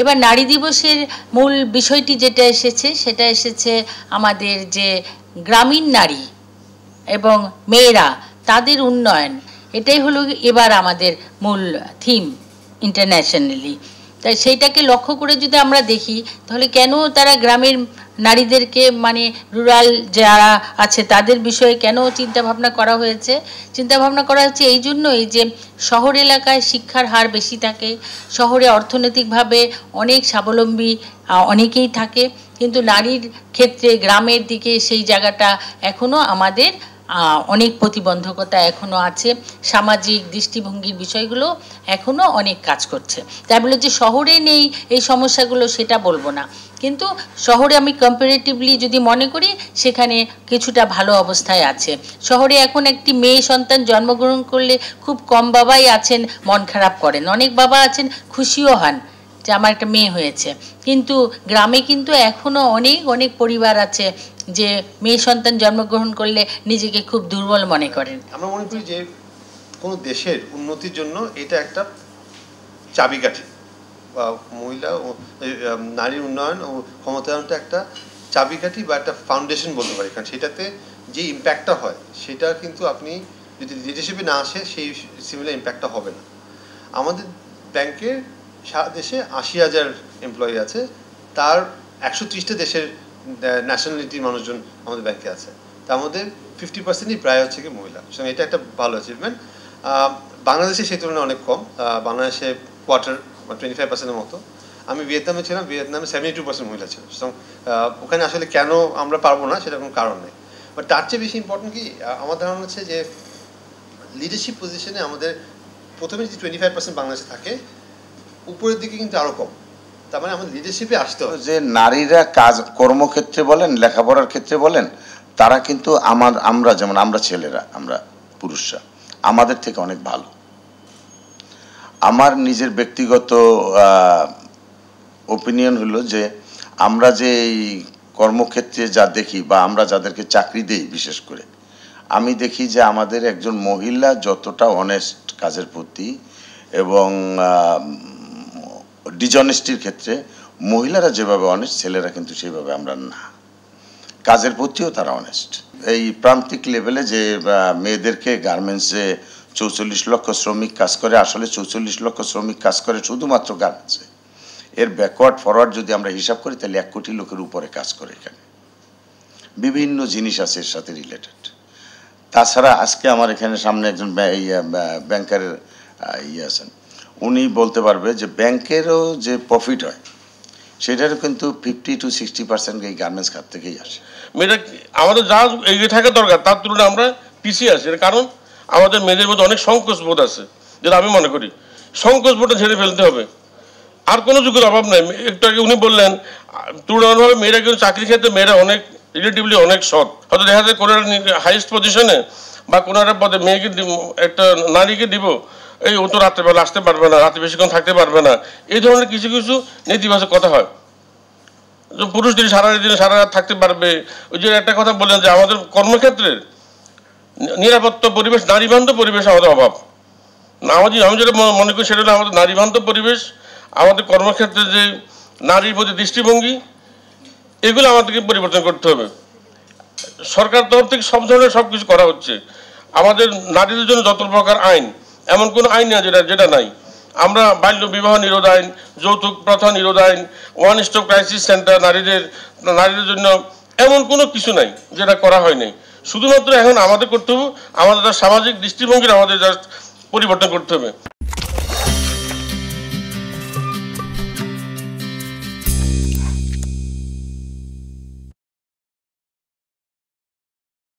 এবার নারী দিবসের মূল বিষয়টি যেটা এসেছে সেটা এসেছে আমাদের যে গ্রামীণ নারী এবং মেয়েরা তাদের উন্নয়ন এটাই হলো এবার আমাদের মূল থিম ইন্টারন্যাশনালি তাই সেইটাকে লক্ষ্য করে যদি আমরা দেখি তাহলে কেন তারা গ্রামের নারীদেরকে মানে রুরাল যারা আছে তাদের বিষয়ে কেন চিন্তাভাবনা করা হয়েছে চিন্তাভাবনা করা হচ্ছে এই জন্যই যে শহর এলাকায় শিক্ষার হার বেশি থাকে শহরে অর্থনৈতিকভাবে অনেক স্বাবলম্বী অনেকেই থাকে কিন্তু নারীর ক্ষেত্রে গ্রামের দিকে সেই জায়গাটা এখনও আমাদের অনেক প্রতিবন্ধকতা এখনও আছে সামাজিক দৃষ্টিভঙ্গির বিষয়গুলো এখনও অনেক কাজ করছে তাই বলে যে শহরে নেই এই সমস্যাগুলো সেটা বলবো না কিন্তু শহরে আমি কম্পারেটিভলি যদি মনে করি সেখানে কিছুটা ভালো অবস্থায় আছে শহরে এখন একটি মেয়ে সন্তান জন্মগ্রহণ করলে খুব কম বাবাই আছেন মন খারাপ করেন অনেক বাবা আছেন খুশিও হন যে আমার একটা মেয়ে হয়েছে কিন্তু গ্রামে কিন্তু এখনও অনেক অনেক পরিবার আছে যে মেয়ে সন্তান জন্মগ্রহণ করলে নিজেকে খুব দুর্বল মনে করেন আমরা মনে করি যে কোনো দেশের উন্নতির জন্য এটা একটা চাবিকাঠি বা মহিলা ও নারীর উন্নয়ন ও ক্ষমতায়নটা একটা চাবিকাঠি বা একটা ফাউন্ডেশন বলতে পারি কারণ সেটাতে যে ইম্প্যাক্টটা হয় সেটা কিন্তু আপনি যদি লিডারশিপে না আসে সেই সিমিলার ইম্প্যাক্টটা হবে না আমাদের ব্যাংকের সারা দেশে আশি হাজার এমপ্লয়ি আছে তার একশো ত্রিশটা দেশের ন্যাশনালিটির মানুষজন আমাদের ব্যাংকে আছে তার মধ্যে ফিফটি পার্সেন্টই প্রায় হচ্ছে কি মহিলা সুতরাং এটা একটা ভালো অ্যাচিভমেন্ট বাংলাদেশে সেই তুলনায় অনেক কম বাংলাদেশে কোয়ার্টার বা টোয়েন্টি ফাইভ পার্সেন্টের মতো আমি ভিয়েতনামে ছিলাম ভিয়েতনামে সেভেন্টি টু পার্সেন্ট মহিলা ছিল সুতরাং ওখানে আসলে কেন আমরা পারবো না সেটা কোনো কারণ নেই বাট তার চেয়ে বেশি ইম্পর্টেন্ট কি আমার ধারণা হচ্ছে যে লিডারশিপ পজিশনে আমাদের প্রথমে যদি টোয়েন্টি ফাইভ পার্সেন্ট বাংলাদেশে থাকে উপরের দিকে কিন্তু আরও কম তার মানে আমাদের লিডারশিপে আসতে হবে যে নারীরা কাজ কর্মক্ষেত্রে বলেন লেখাপড়ার ক্ষেত্রে বলেন তারা কিন্তু আমার আমরা যেমন আমরা ছেলেরা আমরা পুরুষরা আমাদের থেকে অনেক ভালো আমার নিজের ব্যক্তিগত ওপিনিয়ন হলো যে আমরা যে এই কর্মক্ষেত্রে যা দেখি বা আমরা যাদেরকে চাকরি দেই বিশেষ করে আমি দেখি যে আমাদের একজন মহিলা যতটা অনেস্ট কাজের প্রতি এবং ডিজনেস্টির ক্ষেত্রে মহিলারা যেভাবে অনেস্ট ছেলেরা কিন্তু সেইভাবে আমরা না কাজের প্রতিও তারা অনেস্ট এই প্রান্তিক লেভেলে যে মেয়েদেরকে গার্মেন্টসে চৌচল্লিশ লক্ষ শ্রমিক কাজ করে আসলে চৌচল্লিশ লক্ষ শ্রমিক কাজ করে শুধুমাত্র গার্মেন্টসে এর ব্যাকওয়ার্ড ফরওয়ার্ড যদি আমরা হিসাব করি তাহলে এক কোটি লোকের উপরে কাজ করে এখানে বিভিন্ন জিনিস আছে এর সাথে রিলেটেড তাছাড়া আজকে আমার এখানে সামনে একজন ব্যাংকারের ইয়ে আছেন উনি বলতে পারবে যে ব্যাংকেরও যে প্রফিট হয় সেটারও কিন্তু ফিফটি টু সিক্সটি পার্সেন্ট এই গার্মেন্টস খাত থেকেই আসে মেয়েরা আমাদের যা এগিয়ে থাকা দরকার তার তুলনায় আমরা পিছিয়ে আছি এর কারণ আমাদের মেয়েদের মধ্যে অনেক সংকোচ বোধ আছে যেটা আমি মনে করি সংকোচ বোধটা ছেড়ে ফেলতে হবে আর কোনো যুগের অভাব নাই একটু আগে উনি বললেন তুলনাভাবে মেয়েরা কিন্তু চাকরির ক্ষেত্রে মেয়েরা অনেক রিলেটিভলি অনেক সৎ হয়তো দেখা যায় কোনো হাইয়েস্ট পজিশনে বা কোনো একটা পদে মেয়েকে একটা নারীকে দিব এই ও তো রাত্রেবেলা আসতে পারবে না রাতে বেশিক্ষণ থাকতে পারবে না এই ধরনের কিছু কিছু নেতিবাচক কথা হয় পুরুষ যদি সারা দিন সারা রাত থাকতে পারবে ওই যে একটা কথা বললেন যে আমাদের কর্মক্ষেত্রের নিরাপত্তা পরিবেশ নারীবান্ধব পরিবেশ আমাদের অভাব আমাদের আমি যেটা মনে করি সেটা হলো আমাদের নারীবান্ধব পরিবেশ আমাদের কর্মক্ষেত্রে যে নারীর প্রতি দৃষ্টিভঙ্গি এগুলো আমাদেরকে পরিবর্তন করতে হবে সরকার তরফ থেকে সব ধরনের সব কিছু করা হচ্ছে আমাদের নারীদের জন্য যত প্রকার আইন এমন কোনো আইন না যেটা যেটা নাই আমরা বাল্য বিবাহ নিরোধ আইন যৌতুক প্রথা নিরোধ আইন ওয়ান স্টপ ক্রাইসিস সেন্টার নারীদের নারীদের জন্য এমন কোনো কিছু নাই যেটা করা হয় নাই শুধুমাত্র এখন আমাদের করতে হবে আমাদের সামাজিক দৃষ্টিভঙ্গির আমাদের জাস্ট পরিবর্তন করতে হবে